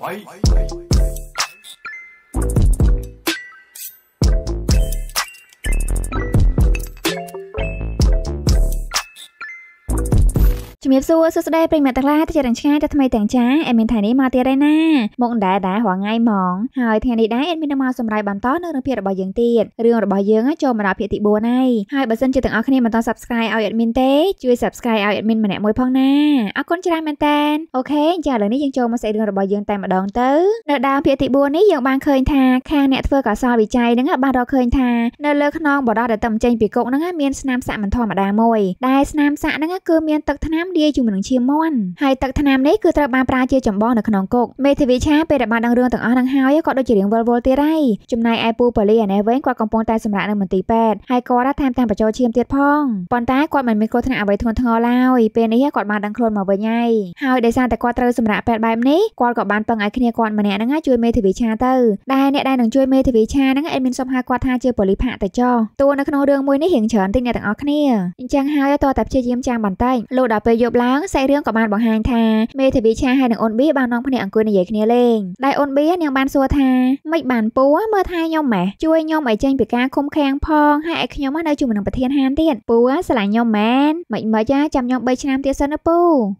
Bye. Bye. Bye. ជំរាបសួរសួស្តីប្រិយមិត្តទាំងឡាយទីចរងឆ្ងាយទាំងថ្មីទាំងចាអេមីនថ្ងៃនេះមកទៀតហើយណាមកដែរដែររាល់ថ្ងៃហ្មង ហើយថ្ងៃនេះដែរអេមីនមកសម្រាប់បន្តនៅរឿងភាគរបស់យើងទៀតរឿងរបស់យើងចូលមកដល់ភាគទី4ហើយហើយបើសិនជាទាំងអស់គ្នាមិនទាន់ Subscribe ឲ្យអេមីនទេជួយ Subscribe ឲ្យអេមីនម្នាក់មួយផងណាអរគុណច្រើនមែនតែនអូខេអញ្ចឹងឥឡូវនេះយើងចូលមកស្អីរឿងរបស់យើងតែម្ដងទៅនៅដើមភាគទី4នេះយើងបានឃើញថាខាងអ្នកធ្វើកសលវិច័យហ្នឹងបានរកឃើញថានៅលើខ្នងបរោះដែលតែចេញពីគុកហ្នឹងមានស្នាមសាក់មិនធម្មតាមួយដែលស្នាមសាក់ហ្នឹងគឺមានទឹកថ្នាំលាយជាមួយនឹងឈាមមាន់ហើយទឹកថ្នាំនេះគឺត្រូវបានប្រើជាចម្បងនៅក្នុងគុកមេធាវីឆាពេលដែលបានដឹងរឿងទាំងអស់នឹងហើយគាត់ដូចជារៀងវល់វល់ទៀតហើយចំណែកឯពូប៉ូលីអានេះវិញគាត់កំពុងតែសម្រាកនៅមន្ទីរពេទ្យហើយគាត់ថែមទាំងបញ្ចូលឈាមទៀតផងប៉ុន្តែគាត់មិនមានគ្រោះថ្នាក់អ្វីធ្ងន់ធ្ងរឡើយពេលនេះគាត់បានដឹងខ្លួនមកវិញហើយហើយដោយសារតែគាត់ត្រូវសម្រាកពេទ្យបែបនេះគាត់ក៏បានពឹងឲ្យគ្នាគាត់ម្នាក់ហ្នឹងជួយមេធាវីឆាទៅដែលអ្នកដែលនឹងជួយមេធាវីឆាហ្នឹងអេមីនសុំហៅគាត់ថាជាប៉ូលីសផាកទៅចោះតួនៅក្នុងរឿងមួយនេះរៀងច្រើនតិចអ្នកទាំងអស់គ្នាអញ្ចឹងហើយតើតែព្យាយាមចាំបន្តិចលោកដល់ពេលយកប់ឡើងសាច់រឿងក៏បានបង្ហាញថាមេធាវីឆាហើយនឹងអូនប៊ីបាននាំគ្នាអង្គុយនិយាយគ្នាលេងដែលអូនប៊ីនាងបានសួរថាមិនបានពូមើលថែខ្ញុំម៉េះជួយខ្ញុំឲ្យចេញពីការឃុំឃាំងផងហើយឲ្យខ្ញុំនៅជាមួយនឹងប្រធានហានទៀតពូស្រឡាញ់ខ្ញុំមែនមិនមិនចាំខ្ញុំ3ឆ្នាំទៀតសិនណាពូ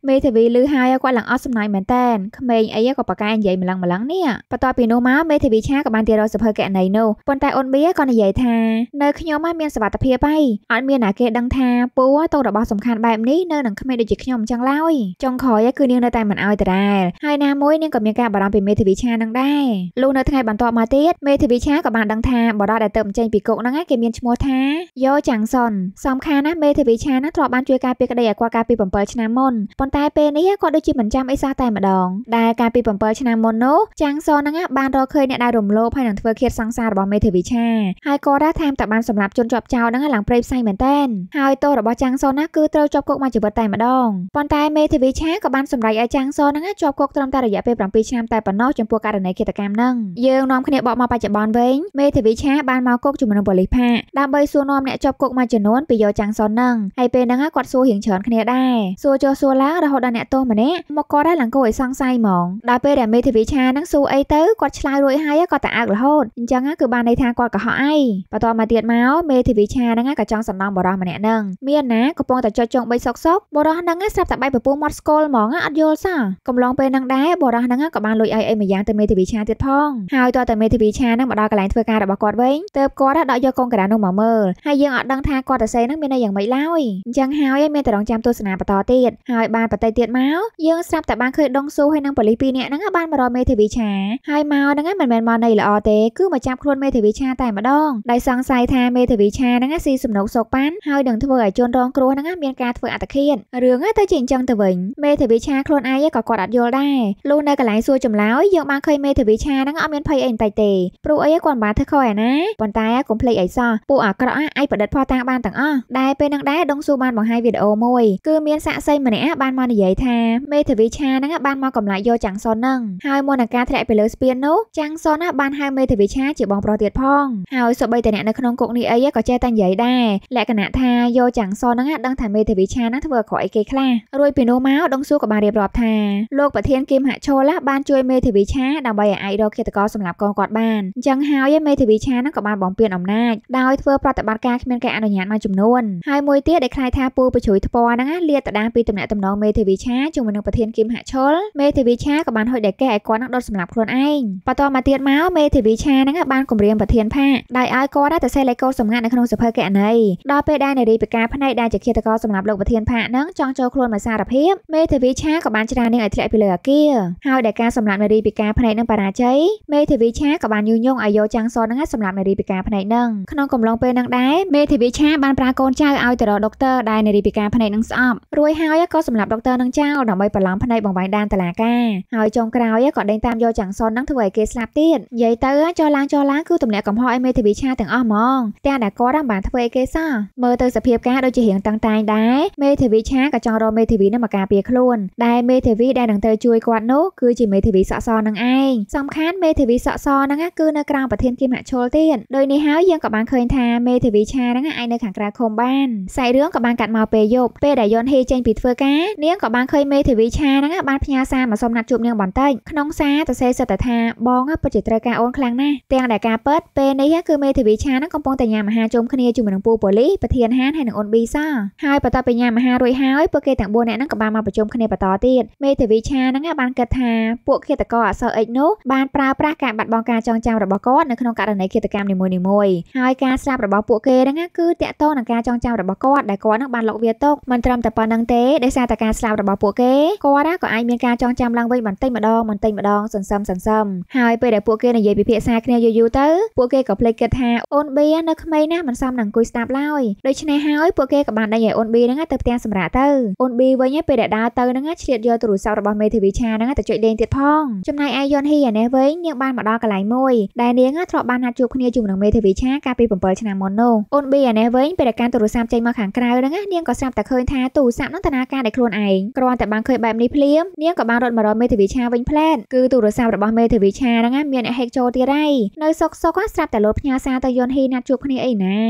មេធាវីឮហើយគាត់ឡើងអត់សំណើមែនតែនក្មេងអីក៏ប្រកែនិយាយម្លឹងម្លឹងនេះបន្ទាប់ពីនោះមកមេធាវីឆាក៏បានទៅរកសភើកណីនោះប៉ុន្តែអូនប៊ីក៏និយាយថានៅខ្ញុំហ្នឹងមានសវត្ថភាពហើយអត់មានណាគេដឹងថាពូតោរបស់សំខាន់បែបនេះនៅនឹងក្មេងដូចជាខ្ញុំចឹងឡើយចុងក្រោយគឺនាងនៅតែមិនអោយដដែលហើយណាមួយនាងក៏មានការបារម្ភពីមេធាវីឆានឹងដែរលុះនៅថ្ងៃបន្ទាប់មកទៀតមេធាវីឆាក៏បានដឹងថាបរិទ្ធដែលទៅអញ្ជើញពីគុកហ្នឹងគេមានឈ្មោះថាយ៉ូចាំងសុនសំខាន់ណាស់មេធាវីឆាហ្នឹងធ្លាប់បានជួយការពារក្តីឲ្យគាត់កាលពី7ឆ្នាំមុនប៉ុន្តែពេលនេះគាត់ដូចជាមិនចាំអីសោះតែម្ដងដែលកាលពី7ឆ្នាំមុននោះចាំងសុនហ្នឹងបានរកឃើញអ្នកដែលរំលោភហើយនឹងធ្វើឃាតសង្សាររបស់មេធាវីឆាហើយគាត់ថាតាមតែបានសម្លាប់ជនជាប់ចោលហ្នឹងឡើងព្រៃផ្សៃមែនតែនហើយទោសរបស់ចាំងសុនណាគឺត្រូវជាប់គុកមួយជីវិតតែម្ដងផងប៉ុន្តែមេធាវីឆាក៏បានសម្រេចឲ្យចាងសហ្នឹងជាប់គុកត្រឹមតែរយៈពេល7ឆ្នាំតែប៉ុណ្ណោះចំពោះករណីឃាតកម្មហ្នឹងយើងនាំគ្នាបកមកបច្ចុប្បន្នវិញមេធាវីឆាបានមកគុកជាមួយនឹងប៉ូលីសផាកដើម្បីសួរនាំអ្នកជាប់គុកមួយចំនួនពីយកចាងសហ្នឹងហើយពេលហ្នឹងគាត់សួររៀងច្រើនគ្នាដែរសួរចុះសួរឡើងរហូតដល់អ្នកទោសម្នាក់មកគាត់ហើយឡើងគោឲ្យសង្ស័យហ្មងដល់ពេលដែលមេធាវីឆាហ្នឹងសួរអីទៅគាត់ឆ្លើយរួចហើយគាត់តែអើករហូតអញ្ចឹងគឺបានន័យថាគាត់កុហកអីបន្ទាប់មកទៀតមកមេធាវីឆាហ្នឹងក៏ចង់សំណងបរោះម្នាក់ហ្នឹងមានណាកំពុងតែចុចចុងបីសុកសុកបរោះហ្នឹងស្រាប់តែបែកប្រពូមាត់ស្គលហ្មងអត់យល់សោះកំឡុងពេលហ្នឹងដែរបរោះហ្នឹងក៏បានលុយឲ្យអីមួយយ៉ាងទៅមេធាវីឆាទៀតផងហើយតើតែមេធាវីឆាហ្នឹងមកដល់កន្លែងធ្វើការរបស់គាត់វិញទើបគាត់ដកយកកងការ៉ានោះមកមើលហើយយើងអត់ដឹងថាគាត់ទៅសេហ្នឹងមានន័យយ៉ាងម៉េចឡើយអញ្ចឹងហើយមានតែរងចាំទស្សនាបន្តទៀតហើយបានបន្តទៀតមកយើងស្រាប់តែបានឃើញដងស៊ូហើយនឹងប៉ូលីសពីរនាក់ហ្នឹងបានមករកមេធាវីឆាហើយមកហ្នឹងមិនមែនមកនៃល្អទេគឺមកចាប់ខ្លួនមេធាវីឆាតែម្ដងដោយសង្ស័យថាមេធាវីឆាហ្នឹងស៊ីសំណុកសោកប៉ាន់ហើយនឹងធ្វើឲ្យជនរងគ្រោះហ្នឹងមានការធ្វើអត្តឃាតរឿងងទៅជាអញ្ចឹងទៅវិញមេធាវីឆាខ្លួនឯងក៏គាត់អត់យល់ដែរលុះនៅកន្លែងសួរចម្លើយយើងបានឃើញមេធាវីឆាហ្នឹងអត់មានភ័យអីបន្តិចទេព្រោះអីគាត់មិនបានធ្វើខុសឯណាប៉ុន្តែកុំភ្លេចអីសោះពួកអាក្រក់អាចប្រឌិតផោះតាំងបានទាំងអស់ដែលពេលនឹងដែរដងស៊ូបានបង្ហាញវីដេអូមួយគឺមានសាក់សីម្នាក់បានមកនិយាយថាមេធាវីឆាហ្នឹងបានមកកម្លាយយកចាំងសុនហ្នឹងហើយមុននឹងការធ្លាក់ពីលើស្ពាននោះចាំងសុនបានហៅមេធាវីឆាជាបងប្រុសទៀតផងហើយសូម្បីតែអ្នកនៅក្នុងគុកនេះអីក៏ចេះតែនិយាយដែរលក្ខណៈថាយកចាំងសុនហ្នឹងដឹងថាមេធាវីឆាហ្នឹងធ្វើអក្រក់អីគេខ្លះរួចពីនោះមកដងសួរក៏បានរៀបរាប់ថាលោកប្រធានគីមហឆូឡាបានជួយមេធាវីឆាដើម្បីឲ្យអាចរកឃាតករសម្រាប់កូនគាត់បានអញ្ចឹងហើយមេធាវីឆានឹងក៏បានបំពេញអំណាចដោយធ្វើប្រតិបត្តិការគ្មានការអនុញ្ញាតមួយចំនួនហើយមួយទៀតដែលខ្លាយថាពូប្រជួយថ្ពណ៌ហ្នឹងលាតត្ដាងពីតំណែងតំណងមេធាវីឆាជាមួយនឹងប្រធានគីមហឆូលមេធាវីឆាក៏បានហុចដែរគេឲ្យគាត់នឹងដុតសម្រាប់ខ្លួនឯងបន្ទាប់មកទៀតមកមេធាវីឆាហ្នឹងបានគម្រាមប្រធានភាគដោយឲ្យគាត់ទៅសេះលេខកូនសម្ងាត់នៅក្នុងសភើកណីដល់ពេលដែលនារីពិការផ្នែកដែលជាឃាតករសម្រាប់លោកប្រធានភាគហ្នឹងចង់ចូលខ្លួនមកសារភាពមេធាវីឆាក៏បានច្រាននាងឲ្យធ្លាក់ពីលើអាគារហើយដែលការសម្លាប់មេរីពីការផ្នែកនឹងបរាជ័យមេធាវីឆាក៏បានញុះញង់ឲ្យយកចាំងសននឹងសម្លាប់មេរីពីការផ្នែកនឹងក្នុងកំឡុងពេលនឹងដែរមេធាវីឆាបានប្រាកូនចៅឲ្យទៅរកដុកទ័រដែលនារីពីការផ្នែកនឹងស្អប់រួចហើយក៏សម្លាប់ដុកទ័រនឹងចោលដើម្បីបន្លំផ្នែកបងបាយដានតឡាការហើយចុងក្រោយក៏ដេញតាមយកចាំងសននឹងធ្វើឲ្យគេស្លាប់ទៀតនិយាយទៅចោលឡើងចោលឡើងគឺទម្លាក់កំហុសឲ្យមេធាវីឆាទាំងអស់ហ្មងតែដែលគាត់បានធ្វើឲ្យគេសោះមើលទៅសភាពការដូចជារៀងតឹងតែងដែរមេធាវីឆាក៏ចង់រកមេធាវីនឹងមកការពារខ្លួន ដែលមេធាវីដែលនឹងទៅជួយគាត់នោះគឺជាមេធាវីសកសនឹងឯងសំខាន់មេធាវីសកសហ្នឹងគឺនៅក្រៅប្រធានគមហឈលទៀតដោយនេះហើយយើងក៏បានឃើញថាមេធាវីឆាហ្នឹងអាចនៅខាងក្រៅឃុំបានសាច់រឿងក៏បានកាត់មកពេលយប់ពេលដែលយន់ហ៊ីចេញពីធ្វើការនាងក៏បានឃើញមេធាវីឆាហ្នឹងបានផ្ញើសារមកសុំណាត់ជួបនាងបន្តិចក្នុងសារទៅសេសិតថាបងពិតជាត្រូវការអូនខ្លាំងណាស់ទាំងដែលការពិតពេលនេះគឺមេធាវីឆាហ្នឹងកំពុងតែញ៉ាំអាហារជុំគ្នាជាមួយនឹងពូប៉ូលីសប្រធានហានហើយនឹងអូនប៊ីសាហើយបន្ទាប់ពីញ៉ាំអាហាររួចហើយពពួកគេទាំង4នាក់ហ្នឹងក៏បានមកប្រជុំគ្នាបន្តទៀតមេធាវីឆាហ្នឹងបានគិតថាពួកឃាតករអសរអិចនោះបានប្រើប្រាស់ការបាត់បង់ការចងចាំរបស់គាត់នៅក្នុងករណីឃាតកម្មនីមួយៗហើយការស្លាប់របស់ពួកគេហ្នឹងគឺតាក់ទងនឹងការចងចាំរបស់គាត់ដែលគាត់ហ្នឹងបានលុកវាទុកមិនត្រឹមតែប៉ុណ្្នឹងទេដោយសារតែការស្លាប់របស់ពួកគេគាត់ក៏អាចមានការចងចាំឡើងវិញបន្តិចម្ដងបន្តិចម្ដងសន្សឹមសន្សឹមហើយពេលដែលពួកគេនិយាយពិភាក្សាគ្នាយូរយូរទៅពួកគេក៏ភ្លេចគិតថាអូនបៀនៅក្មេងណាស់មិនសមនឹងអង្គុយស្ដាប់ឡើយដូច្នេះហើយពួកគេក៏បានដេញឲ្យអូនបៀហ្នឹងទៅផ្ទះសម្រាប់ទៅអូន B វិញពេលដែលដើរទៅហ្នឹងឆ្លៀតយកទូរស័ព្ទរបស់មេធាវីឆាហ្នឹងទៅចុចលេងទៀតផង ចំណែកឯយន់ហ៊ីអានេះវិញនាងបានមកដល់កន្លែងមួយដែលនាងធ្លាប់បានណាត់ជួបគ្នាជាមួយនឹងមេធាវីឆាកាលពី7ឆ្នាំមុននោះអូន B អានេះវិញពេលដែលការទូរស័ព្ទចេញមកខាងក្រៅហ្នឹងនាងក៏ស្រាប់តែឃើញថាទូរស័ព្ទហ្នឹងដំណើរការដោយខ្លួនឯងគ្រាន់តែបានឃើញបែបនេះភ្លាមនាងក៏បានរត់មករកមេធាវីឆាវិញផ្លែតគឺទូរស័ព្ទរបស់មេធាវីឆាហ្នឹងមានអ្នកហែកចូលទៀតហើយនៅសុកសុកស្រាប់តែលោតផ្ញើសារទៅយន់ហ៊ីណាត់ជួបគ្នាអីណា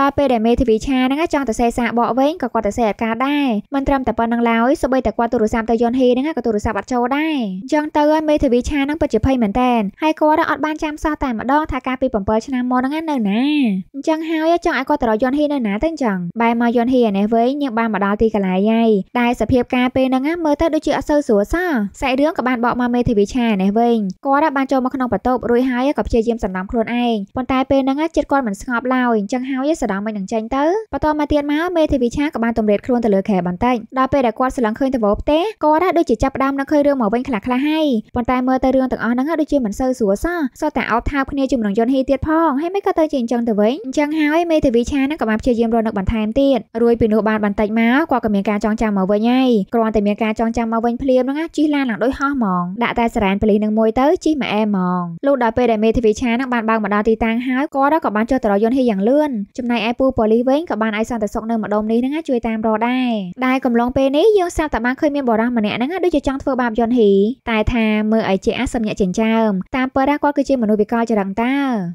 ដល់ពេលដែលមេធាវីឆាហ្នឹងចង់ទៅសេសាបកវិញក៏គាត់ទៅសេអាការដែរមិនត្រឹមតែប៉ុណ្្នឹងឡើយសូម្បីតែគាត់ទូរស័ព្ទទៅយន់ហ៊ីហ្នឹងក៏ទូរស័ព្ទអត់ចូលដែរអញ្ចឹងទៅហើយមេធាវីឆាហ្នឹងពិតជាភ័យមែនតើហើយគាត់អត់បានចាំសោះតែម្ដងថាកាលពី7ឆ្នាំមុនហ្នឹងនៅណាអញ្ចឹងហើយចង់ឲ្យគាត់ទៅរកយន់ហ៊ីនៅណាទៅអញ្ចឹងបែរមកយន់ហ៊ីឯនេះវិញញៀងបានមកដល់ទីកន្លែងហើយតែសភាពការពេលហ្នឹងមើលទៅដូចជាអត់សូវស្រួលសោះសាច់រឿងក៏បានបកមកមេធាវីឆាឯនេះវិញគាត់បានចូលមកក្នុងបន្ទប់រួចហើយក៏ព្យាយាមសម្ដំខ្លួនឯងប៉ុន្តែពេលហ្នឹងចិត្តគាត់មិនស្ងប់ឡើយអញ្ចឹងហើយសដំមិននឹងចេញទៅបន្តមកទៀតមកមេធាវីឆាក៏បានទម្រាតខ្លួនទៅលើខែបន្តិចតិចដល់ពេលដែលគាត់ស្រឡឹងឃើញតវ៉ផ្ទះគាត់ហ่าដូចជាចាប់ផ្ដើមនឹងឃើញរឿងមកវិញខ្លះខ្លះហើយប៉ុន្តែមើលទៅរឿងទាំងអស់ហ្នឹងដូចជាមិនសូវស្រួលសោះសុទ្ធតែអោបថោបគ្នាជំរងយន្តហ៊ីទៀតផងហើយមិនក៏ទៅជាអញ្ចឹងទៅវិញអញ្ចឹងហើយមេធាវីឆាហ្នឹងក៏បានព្យាយាមរកនឹកបន្ថែមទៀតរួយពីនោះបានបន្តិចមកគាត់ក៏មានការចងចាំមកវិញហើយគ្រាន់តែមានការចងចាំមកវិញភ្លាមហ្នឹងជីឡានឡើងដោយហោះហ្មងដាក់តែសារ៉ានប៉ូលីសនឹងមួយទៅជីមកអែហ្មងលុះដល់ពេលដែលមេធាវីឆាហ្នឹងបានបើកមកដល់ទីតាំងហើយគាត់ក៏បានចុះទៅរកយន្តហ៊ីយ៉ាងលឿនចំណែកឯពូប៉ូលីសវិញក៏បានឲ្យសន្តិសុខនៅម្ដុំនេះហ្នឹងជួយតាមរកដែរដែតែកំឡុងពេលនេះយើងស្រាប់តែបានឃើញមានបរិះម្នាក់ហ្នឹងដូចជាចង់ធ្វើបាបយន់ហ៊ីតែថាមើលអីជាអាសំញាក់ចិញ្ចើមតាមពិតគាត់គឺជាមនុស្សវិកលចរិតតា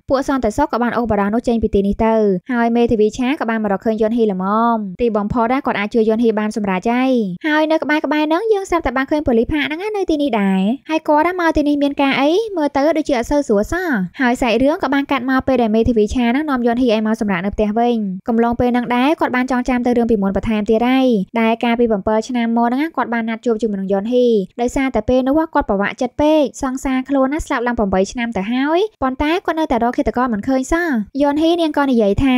ពួកសន្តិសុខក៏បានអូបរិះនោះចេញពីទីនេះទៅហើយមេធាវីឆាក៏បានមករកឃើញយន់ហ៊ីល្មមទីបំផុតដែរគាត់អាចជួយយន់ហ៊ីបានសម្រាប់ចៃហើយនៅក្បែរក្បែរហ្នឹងយើងស្រាប់តែបានឃើញប៉ូលីសផាកហ្នឹងនៅទីនេះដែរហើយគាត់មកទីនេះមានការអីមើលទៅដូចជាអត់សូវស្រួលសោះហើយសាច់រឿងក៏បានកាត់មកពេលដែលមេធាវីឆាហ្នឹងនាំយន់ហ៊ីឲ្យមកសម្រាប់នៅផ្ទះវិញកំឡុងពេលហ្នឹងដែរគាត់បានចងចាំទៅរឿងពីមុនបន្ថែមទៀតហើយដែលតែកាលពី7ឆ្នាំមកហ្នឹងគាត់បានណាត់ជួបជាមួយនឹងយ៉ុនហ៊ីដោយសារតែពេលនោះគាត់ប្រវាក់ចិត្តពេកសង្សារខ្លួនណាស្លាប់ឡើង8ឆ្នាំទៅហើយប៉ុន្តែគាត់នៅតែរកឃាតករមិនឃើញសោះយ៉ុនហ៊ីនាងក៏និយាយថា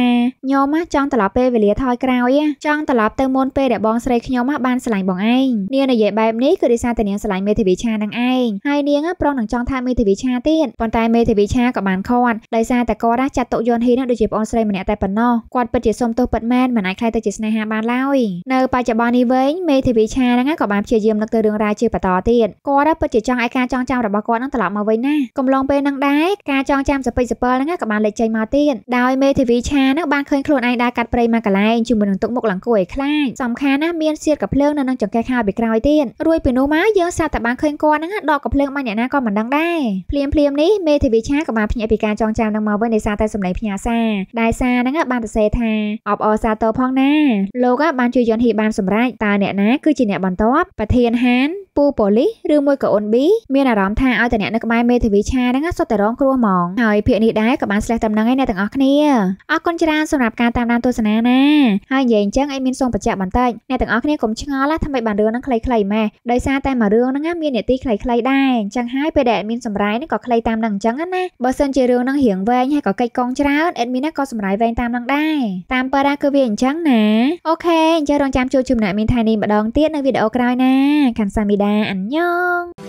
ញោមចង់ត្រឡប់ពេលវេលា ថយក្រោយចង់ត្រឡប់ទៅមុនពេលដែលបងស្រីខ្ញុំបានស្រឡាញ់បងឯងនាងនិយាយបែបនេះគឺដោយសារតែនាងស្រឡាញ់មេធាវីឆានឹងឯងហើយនាង ប្រងនឹងចង់ថាមេធាវីឆាទៀតប៉ុន្តែមេធាវីឆាក៏បានខត់ដោយសារតែគាត់ចាត់ទុកយ៉ុនហ៊ីនឹងដូចជាប្អូនស្រីម្នាក់តែប៉ុណ្ណោះគាត់ពិតជាសុំទោសពិតមែនមិនអាចខ្លាយទៅជាស្នេហាបានឡើយនៅបច្ចុប្បន្នរបស់នេះវិញមេធាវីឆាហ្នឹងក៏បានព្យាយាមនឹកទៅរឿងរ៉ាវជាបន្តទៀតគាត់ពិតជាចង់ឲ្យការចងចាំរបស់គាត់នឹងត្រឡប់មកវិញណាកំឡុងពេលហ្នឹងដែរការចងចាំសពិចសពិលហ្នឹងក៏បានលេចចេញមកទៀតដោយមេធាវីឆាហ្នឹងបានឃើញខ្លួនឯងដើរកាត់ព្រៃមកកន្លែងជាមួយនឹងទុកមុខលង្គួយខ្លាចសំខាន់ណាស់មានសៀតកាភ្លើងនៅនឹងចង្កេះខោពីក្រោយទៀតរួចពីនោះមកយើងសាប់តែបានឃើញគាត់ហ្នឹងដកកាភ្លើងមកអ្នកណាក៏មិនដឹងដែរភ្លាមភ្លាមនេះមេធាវីឆាក៏បានភ្ញាក់ពីការចងចាំនឹងមកវិញដោយសារតែសម្លេងផ្ញើសារដែលសារហ្នឹងបានសរសេរថាអបអរសាទរផងណាលោកបានជួយយន្តហីបានសម្សម្រេចតើអ្នកណាគឺជាអ្នកបន្ទាប់ប្រធានហានពូប៉ូលីសឬមួយក៏អូនប៊ីមានអារម្មណ៍ថាឲ្យតែអ្នកនៅក្បែរមេធាវីឆាហ្នឹងសុទ្ធតែរងគ្រោះហ្មងហើយភាកនេះដែរក៏បានស្លេះតំណឹងឲ្យអ្នកទាំងអស់គ្នាអរគុណច្រើនសម្រាប់ការតាមដានទស្សនាណាហើយនិយាយអញ្ចឹងឲ្យមានសូមបញ្ជាក់បន្តិចអ្នកទាំងអស់គ្នាកុំឆ្ងល់ថាមិនបានរឿងហ្នឹងខ្លីៗម៉េះដោយសារតែមួយរឿងហ្នឹងមាននីតិខ្លីៗដែរអញ្ចឹងហើយពេលដែលមានសម្រាយហ្នឹងក៏ខ្លីតាមនឹងអញ្ចឹងណាបើសិនជារឿងហ្នឹងរៀងវែងហើយក៏កិច្ចកងច្រើនអេដមីនក៏សម្រាយវែងតាមនឹងដែរតាមប៉ារ៉ាគឺវាអញ្ចឹងណាអូខេអញ្ចឹងរងចាំជួបជំណាក់មានថែនេះម្ដងទៀតនៅវីដេអូក្រោយណាខាន់សាមីដាអញ្ញង